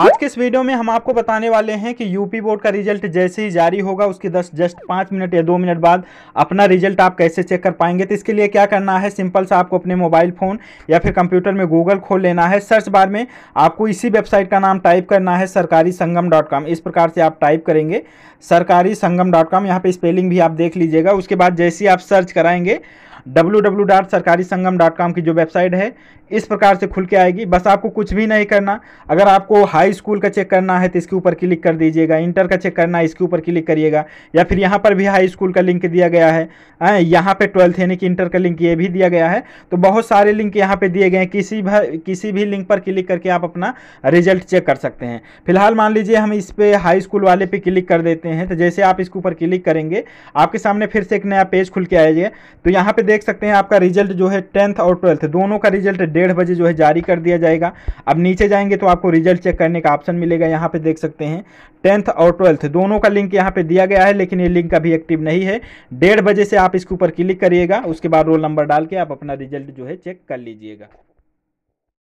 आज के इस वीडियो में हम आपको बताने वाले हैं कि यूपी बोर्ड का रिजल्ट जैसे ही जारी होगा उसके दस जस्ट पाँच मिनट या दो मिनट बाद अपना रिजल्ट आप कैसे चेक कर पाएंगे तो इसके लिए क्या करना है सिंपल सा आपको अपने मोबाइल फ़ोन या फिर कंप्यूटर में गूगल खोल लेना है सर्च बार में आपको इसी वेबसाइट का नाम टाइप करना है सरकारी संगम डॉट कॉम इस प्रकार से आप टाइप करेंगे सरकारी संगम डॉट कॉम यहाँ पर स्पेलिंग भी आप देख लीजिएगा उसके बाद जैसे ही आप सर्च कराएंगे डब्ल्यू सरकारी संगम डॉट कॉम की जो वेबसाइट है इस प्रकार से खुल के आएगी बस आपको कुछ भी नहीं करना अगर आपको हाई स्कूल का चेक करना है तो इसके ऊपर क्लिक कर दीजिएगा इंटर का चेक करना है इसके ऊपर क्लिक करिएगा या फिर यहाँ पर भी हाई स्कूल का लिंक दिया गया है हाँ, यहाँ पर ट्वेल्थ यानी कि इंटर का लिंक ये भी दिया गया है तो बहुत सारे लिंक यहाँ पर दिए गए हैं किसी भी किसी भी लिंक पर क्लिक करके आप अपना रिजल्ट चेक कर सकते हैं फिलहाल मान लीजिए हम इस पर हाई स्कूल वाले पे क्लिक कर देते हैं तो जैसे आप इसके ऊपर क्लिक करेंगे आपके सामने फिर से एक नया पेज खुल के आएगा तो यहाँ पे देख सकते हैं आपका रिजल्ट जो है टेंथ और ट्वेल्थ दोनों का रिजल्ट डेढ़ बजे जो है जारी कर दिया जाएगा अब नीचे जाएंगे तो आपको रिजल्ट चेक करने का ऑप्शन मिलेगा यहाँ पे देख सकते हैं टेंथ और ट्वेल्थ दोनों का लिंक यहाँ पे दिया गया है लेकिन ये लिंक अभी एक्टिव नहीं है डेढ़ बजे से आप इसके ऊपर क्लिक करिएगा उसके बाद रोल नंबर डाल के आप अपना रिजल्ट जो है चेक कर लीजिएगा